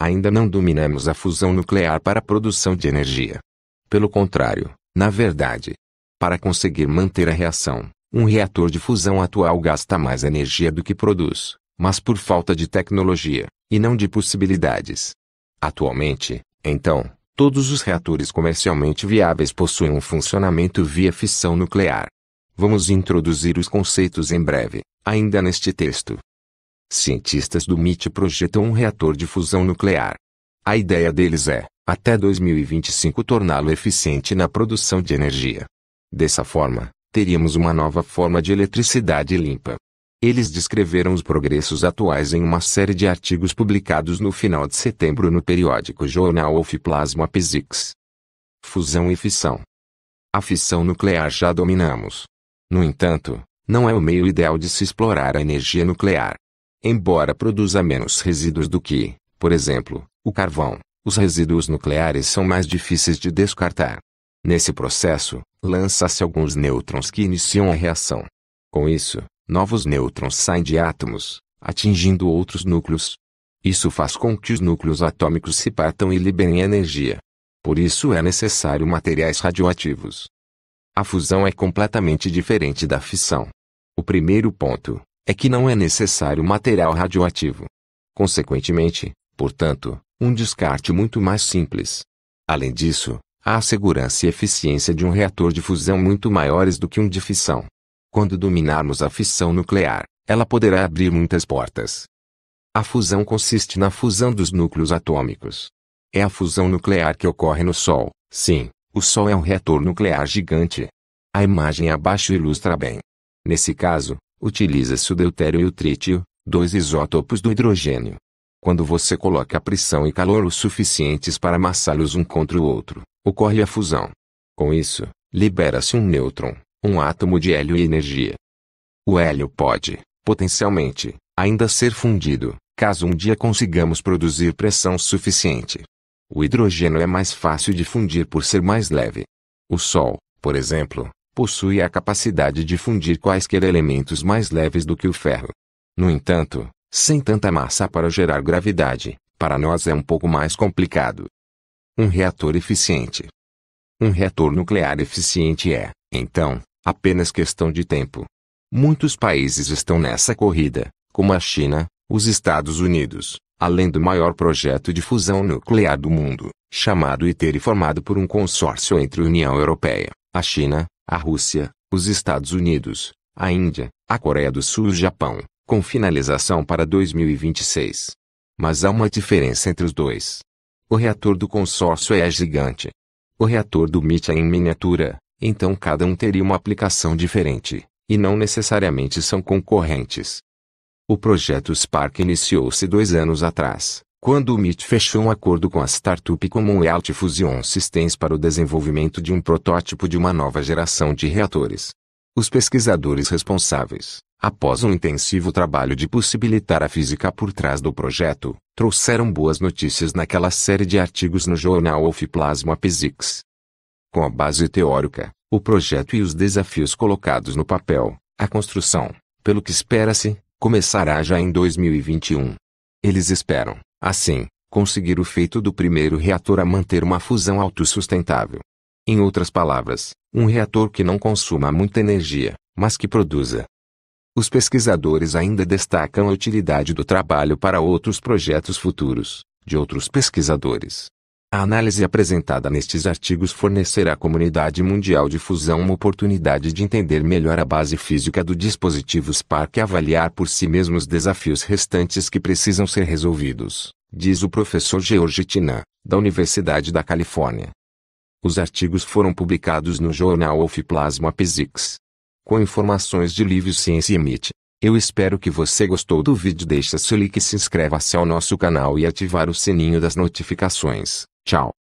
Ainda não dominamos a fusão nuclear para a produção de energia. Pelo contrário, na verdade, para conseguir manter a reação, um reator de fusão atual gasta mais energia do que produz, mas por falta de tecnologia, e não de possibilidades. Atualmente, então, todos os reatores comercialmente viáveis possuem um funcionamento via fissão nuclear. Vamos introduzir os conceitos em breve, ainda neste texto cientistas do MIT projetam um reator de fusão nuclear. A ideia deles é, até 2025 torná-lo eficiente na produção de energia. Dessa forma, teríamos uma nova forma de eletricidade limpa. Eles descreveram os progressos atuais em uma série de artigos publicados no final de setembro no periódico Journal of Plasma Physics. Fusão e fissão. A fissão nuclear já dominamos. No entanto, não é o meio ideal de se explorar a energia nuclear. Embora produza menos resíduos do que, por exemplo, o carvão, os resíduos nucleares são mais difíceis de descartar. Nesse processo, lança-se alguns nêutrons que iniciam a reação. Com isso, novos nêutrons saem de átomos, atingindo outros núcleos. Isso faz com que os núcleos atômicos se partam e liberem energia. Por isso é necessário materiais radioativos. A fusão é completamente diferente da fissão. O primeiro ponto, é que não é necessário material radioativo. Consequentemente, portanto, um descarte muito mais simples. Além disso, há segurança e eficiência de um reator de fusão muito maiores do que um de fissão. Quando dominarmos a fissão nuclear, ela poderá abrir muitas portas. A fusão consiste na fusão dos núcleos atômicos. É a fusão nuclear que ocorre no Sol. Sim, o Sol é um reator nuclear gigante. A imagem abaixo ilustra bem. Nesse caso, Utiliza-se o deutério e o trítio, dois isótopos do hidrogênio. Quando você coloca pressão e calor suficientes para amassá-los um contra o outro, ocorre a fusão. Com isso, libera-se um nêutron, um átomo de hélio e energia. O hélio pode, potencialmente, ainda ser fundido, caso um dia consigamos produzir pressão suficiente. O hidrogênio é mais fácil de fundir por ser mais leve. O Sol, por exemplo, possui a capacidade de fundir quaisquer elementos mais leves do que o ferro. No entanto, sem tanta massa para gerar gravidade, para nós é um pouco mais complicado. Um reator eficiente. Um reator nuclear eficiente é, então, apenas questão de tempo. Muitos países estão nessa corrida, como a China, os Estados Unidos, além do maior projeto de fusão nuclear do mundo, chamado ITER e formado por um consórcio entre a União Europeia, a China, a Rússia, os Estados Unidos, a Índia, a Coreia do Sul e o Japão, com finalização para 2026. Mas há uma diferença entre os dois. O reator do consórcio é gigante. O reator do MIT é em miniatura, então cada um teria uma aplicação diferente, e não necessariamente são concorrentes. O projeto Spark iniciou-se dois anos atrás, quando o MIT fechou um acordo com a startup Commonwealth Fusion Systems para o desenvolvimento de um protótipo de uma nova geração de reatores. Os pesquisadores responsáveis, após um intensivo trabalho de possibilitar a física por trás do projeto, trouxeram boas notícias naquela série de artigos no jornal of Plasma Physics. Com a base teórica, o projeto e os desafios colocados no papel, a construção, pelo que espera-se, começará já em 2021. Eles esperam Assim, conseguir o feito do primeiro reator a é manter uma fusão autossustentável. Em outras palavras, um reator que não consuma muita energia, mas que produza. Os pesquisadores ainda destacam a utilidade do trabalho para outros projetos futuros, de outros pesquisadores, a análise apresentada nestes artigos fornecerá à comunidade mundial de fusão uma oportunidade de entender melhor a base física do dispositivo SPARC e avaliar por si mesmo os desafios restantes que precisam ser resolvidos, diz o professor George Tinan, da Universidade da Califórnia. Os artigos foram publicados no jornal of Plasma Physics. Com informações de Livio Ciência e MIT. Eu espero que você gostou do vídeo. Deixa seu like e se inscreva-se ao nosso canal e ativar o sininho das notificações. Tchau.